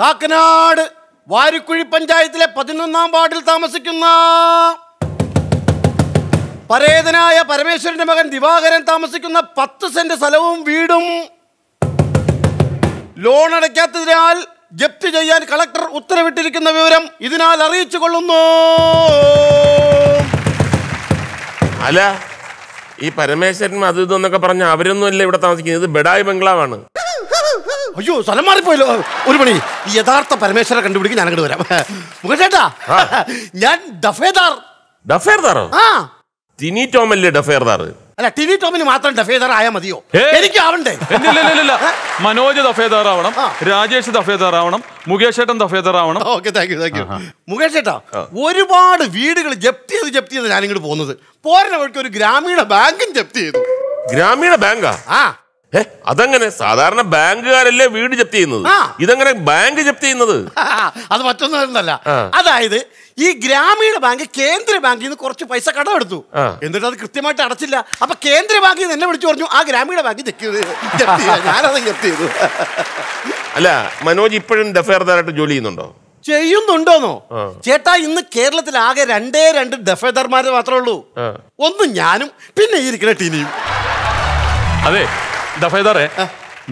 കാക്കനാട് വാരിക്കുഴി പഞ്ചായത്തിലെ പതിനൊന്നാം വാർഡിൽ താമസിക്കുന്ന പരേതനായ പരമേശ്വരന്റെ മകൻ ദിവാകരൻ താമസിക്കുന്ന പത്ത് സെന്റ് സ്ഥലവും വീടും ലോൺ അടയ്ക്കാത്തതിനാൽ ജപ്തി ചെയ്യാൻ കളക്ടർ ഉത്തരവിട്ടിരിക്കുന്ന വിവരം ഇതിനാൽ അറിയിച്ചു കൊള്ളുന്നു അല്ല ഈ പരമേശ്വരൻ അത് ഇതെന്നൊക്കെ പറഞ്ഞ അവരൊന്നും അല്ല ഇവിടെ താമസിക്കുന്നത് ഇത് ബെഡായി ബംഗ്ലാവാണ് അയ്യോ സ്ഥലം മാറിപ്പോയല്ലോ ഒരു പണി യഥാർത്ഥ പരമേശ്വരെ കണ്ടുപിടിക്കും ഞാൻ അങ്ങോട്ട് വരാം മുഖേഷേട്ടാ ഞാൻ ഡഫേദാർ ഡഫേർദാറോ ആ ടിനി ടോമല്ലേ ഡഫേർദാർ അല്ല ടിനി ടോമിന് മാത്രം ഡഫേദാർ ആയാ മതിയോ എനിക്ക് ആവണ്ടേ മനോജ് ദഫേദാർ ആവണം രാജേഷ് ദഫേദാർ ആവണം മുകേഷ് ഏട്ടൻ ദഫേദാർ ആവണം okay thank you thank you Mukesh ഏട്ടാ ഒരുപാട് വീടുകൾ ജപ്തി ചെയ്ത് ജപ്തി ചെയ്ത് ഞാനിങ്ങോട്ട് പോകുന്നത് പോരണ ഒരു ഗ്രാമീണ ബാങ്കും ജപ്തി ചെയ്തു ഗ്രാമീണ ബാങ്കാ ആ അതങ്ങനെ സാധാരണ ബാങ്കുകാരല്ലേ വീട് ജപ്തി ചെയ്യുന്നത് ഇതങ്ങനെ ബാങ്ക് ജപ്തി ചെയ്യുന്നത് അത് മറ്റൊന്നല്ല അതായത് ഈ ഗ്രാമീണ ബാങ്ക് കേന്ദ്ര ബാങ്കിൽ നിന്ന് കുറച്ച് പൈസ കടമെടുത്തു എന്നിട്ട് അത് കൃത്യമായിട്ട് അടച്ചില്ല അപ്പൊ കേന്ദ്ര ബാങ്കിൽ നിന്ന് എന്നെ വിളിച്ചു പറഞ്ഞു ആ ഗ്രാമീണ ബാങ്ക് ഞാനത് ജപ്തി ചെയ്തു അല്ല മനോജ് ഇപ്പോഴും ഡെഫയർദാറായിട്ട് ജോലി ചെയ്യുന്നുണ്ടോ ചെയ്യുന്നുണ്ടോന്നോ ചേട്ടാ ഇന്ന് കേരളത്തിൽ ആകെ രണ്ടേ രണ്ട് ഡെഫേദർമാരെ മാത്രമേ ഉള്ളൂ ഒന്ന് ഞാനും പിന്നെ ഇരിക്കുന്ന ടീനിയും അതെ ദഫേദാറേ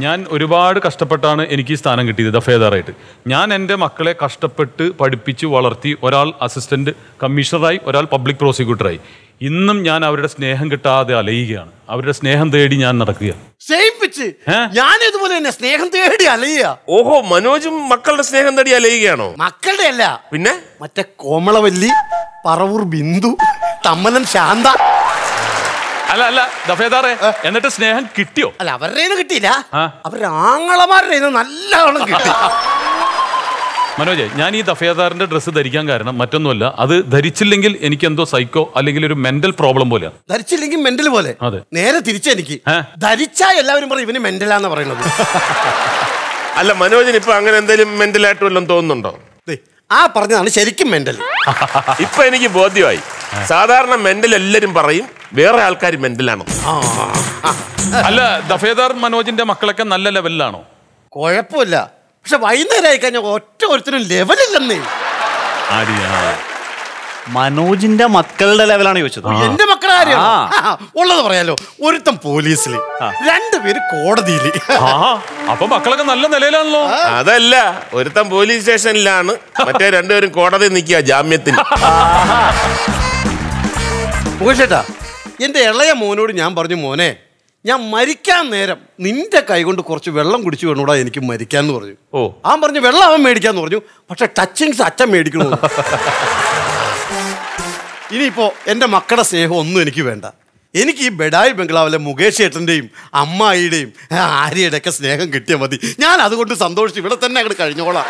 ഞാൻ ഒരുപാട് കഷ്ടപ്പെട്ടാണ് എനിക്ക് ഈ സ്ഥാനം കിട്ടിയത് ദഫേദാറായിട്ട് ഞാൻ എൻ്റെ മക്കളെ കഷ്ടപ്പെട്ട് പഠിപ്പിച്ച് വളർത്തി ഒരാൾ അസിസ്റ്റൻ്റ് കമ്മീഷണറായി ഒരാൾ പബ്ലിക് പ്രോസിക്യൂട്ടറായി ഇന്നും ഞാൻ അവരുടെ സ്നേഹം കിട്ടാതെ അലയുകയാണ് അവരുടെ സ്നേഹം തേടി ഞാൻ നടക്കുകയാണ് ഞാൻ ഇതുപോലെ സ്നേഹം തേടി അലയുക ഓഹോ മനോജും മക്കളുടെ സ്നേഹം തേടി അലയുകയാണോ മക്കളുടെ അല്ല പിന്നെ മറ്റേ കോമളവല്ലി പറവൂർ ബിന്ദു തമ്മലൻ ശാന്ത അല്ല അല്ല ദഫേദാറെ എന്നിട്ട് സ്നേഹം കിട്ടിയോ അല്ല അവരുടെ കിട്ടിയില്ല അവരുടെ ആങ്ങളമാരുടെ നല്ലവണ്ണം കിട്ടി മനോജ് ഞാൻ ഈ ദഫേദാറിന്റെ ഡ്രസ്സ് ധരിക്കാൻ കാരണം മറ്റൊന്നുമല്ല അത് ധരിച്ചില്ലെങ്കിൽ എനിക്ക് എന്തോ സൈക്കോ അല്ലെങ്കിൽ ഒരു മെന്റൽ പ്രോബ്ലം പോലെയാ ധരിച്ചില്ലെങ്കിൽ മെന്റൽ പോലെ അതെ നേരെ തിരിച്ചെനിക്ക് ധരിച്ചാ എല്ലാവരും പറയും ഇവന് മെന്റലാന്ന് പറയുന്നത് അല്ല മനോജിന് ഇപ്പൊ അങ്ങനെ എന്തെങ്കിലും മെന്റലായിട്ട് വല്ലതും തോന്നുന്നുണ്ടോ ആ പറഞ്ഞതാണ് ശരിക്കും മെന്റൽ ഇപ്പൊ എനിക്ക് ബോധ്യമായി സാധാരണ മെന്റൽ എല്ലാരും പറയും വേറെ ആൾക്കാർ മെന്റലാണ് അല്ല ദഫേദാർ മനോജിന്റെ മക്കളൊക്കെ നല്ല ലെവലിലാണോ കുഴപ്പമില്ല പക്ഷെ വൈകുന്നേരം ആയി കഴിഞ്ഞാൽ ഒറ്റ ഒരുത്തരും ലെവലില്ലെന്നേ അടിയാ മനോജിന്റെ മക്കളുടെ ലെവലാണ് ചോദിച്ചത് എന്റെ മക്കളാരും ഉള്ളത് പറയാലോ ഒരുത്തം പോലീസിൽ രണ്ടുപേര് കോടതിയിൽ അപ്പൊ മക്കളൊക്കെ നല്ല നിലയിലാണല്ലോ അതല്ല ഒരുത്തൻ പോലീസ് സ്റ്റേഷനിലാണ് മറ്റേ രണ്ടുപേരും കോടതി നിൽക്കുക ജാമ്യത്തിൽ മുകേഷേട്ടാ എന്റെ ഇളയ മോനോട് ഞാൻ പറഞ്ഞു മോനെ ഞാൻ മരിക്കാൻ നേരം നിന്റെ കൈകൊണ്ട് കുറച്ച് വെള്ളം കുടിച്ചു വേണൂടാ എനിക്ക് മരിക്കാൻ എന്ന് പറഞ്ഞു ഓ ആ പറഞ്ഞു വെള്ളം അവൻ മേടിക്കാന്ന് പറഞ്ഞു പക്ഷെ ടച്ചിങ്സ് അച്ഛൻ മേടിക്കണോ ഇനിയിപ്പോൾ എൻ്റെ മക്കളുടെ സ്നേഹം ഒന്നും എനിക്ക് വേണ്ട എനിക്ക് ഈ ബെഡായി ബംഗ്ലാവിലെ മുകേഷ് ഏട്ടൻ്റെയും അമ്മായിയുടെയും ആര്യയുടെ ഒക്കെ സ്നേഹം കിട്ടിയാൽ മതി ഞാൻ അതുകൊണ്ട് സന്തോഷിച്ച് ഇവിടെ തന്നെ അങ്ങോട്ട് കഴിഞ്ഞോളാം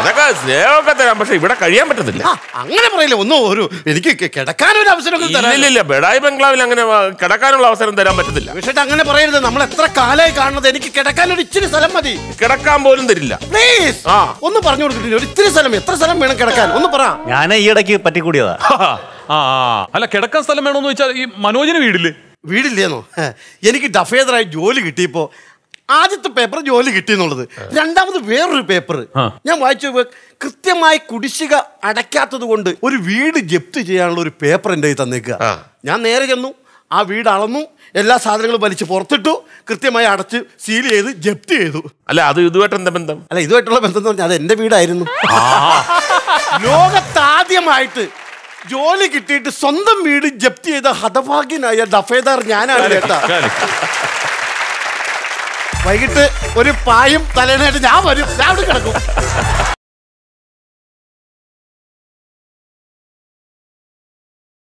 അതൊക്കെ സ്നേഹമൊക്കെ തരാം പക്ഷെ ഇവിടെ കഴിയാൻ പറ്റത്തില്ല അങ്ങനെ പറയില്ല ഒന്നും ഒരു എനിക്ക് കിടക്കാനൊരു അവസരം തരാനില്ല ബെഡായി ബംഗ്ലാവിൽ അങ്ങനെ കിടക്കാനുള്ള അവസരം തരാൻ പറ്റത്തില്ല പക്ഷേ അങ്ങനെ പറയരുത് നമ്മൾ എത്ര കാലമായി കാണുന്നത് എനിക്ക് കിടക്കാൻ ഒരു ഇച്ചിരി സ്ഥലം മതി കിടക്കാൻ പോലും തരില്ല പ്ലീസ് ഒന്ന് പറഞ്ഞു കൊടുത്തിട്ടില്ല ഒരു ഇത്തിരി സ്ഥലം എത്ര സ്ഥലം വേണം കിടക്കാൻ ഒന്ന് പറ ഞാൻ ഈ ഇടയ്ക്ക് പറ്റിക്കൂടിയതാ ആ അല്ല കിടക്കാൻ സ്ഥലം വേണമെന്ന് വെച്ചാൽ ഈ മനോജിന് വീടില്ല വീടില്ലേന്നോ എനിക്ക് ഡഫേദറായി ജോലി കിട്ടിയപ്പോ ആദ്യത്തെ പേപ്പർ ജോലി കിട്ടിയെന്നുള്ളത് രണ്ടാമത് വേറൊരു പേപ്പർ ഞാൻ വായിച്ചു കൃത്യമായി കുടിശ്ശിക അടയ്ക്കാത്തത് കൊണ്ട് ഒരു വീട് ജപ്തി ചെയ്യാനുള്ള ഒരു പേപ്പർ എൻ്റെ കയ്യിൽ തന്നേക്കുക ഞാൻ നേരെ ചെന്നു ആ വീട് അളന്നു എല്ലാ സാധനങ്ങളും വലിച്ച് പുറത്തിട്ടു കൃത്യമായി അടച്ച് സീൽ ചെയ്ത് ജപ്തി ചെയ്തു അല്ല അത് ഇതുമായിട്ട് എന്താ ബന്ധം അല്ല ഇതുമായിട്ടുള്ള ബന്ധം എന്ന് പറഞ്ഞാൽ അത് എൻ്റെ വീടായിരുന്നു ലോകത്താദ്യമായിട്ട് ജോലി കിട്ടിയിട്ട് സ്വന്തം വീട് ജപ്തി ചെയ്ത ഹതഭാഗ്യനായ ദഫേദാർ ഞാനാണ് കേട്ടോ വൈകിട്ട് ഒരു പായും തലേനായിട്ട് ഞാൻ വരും ഞാൻ കിടക്കും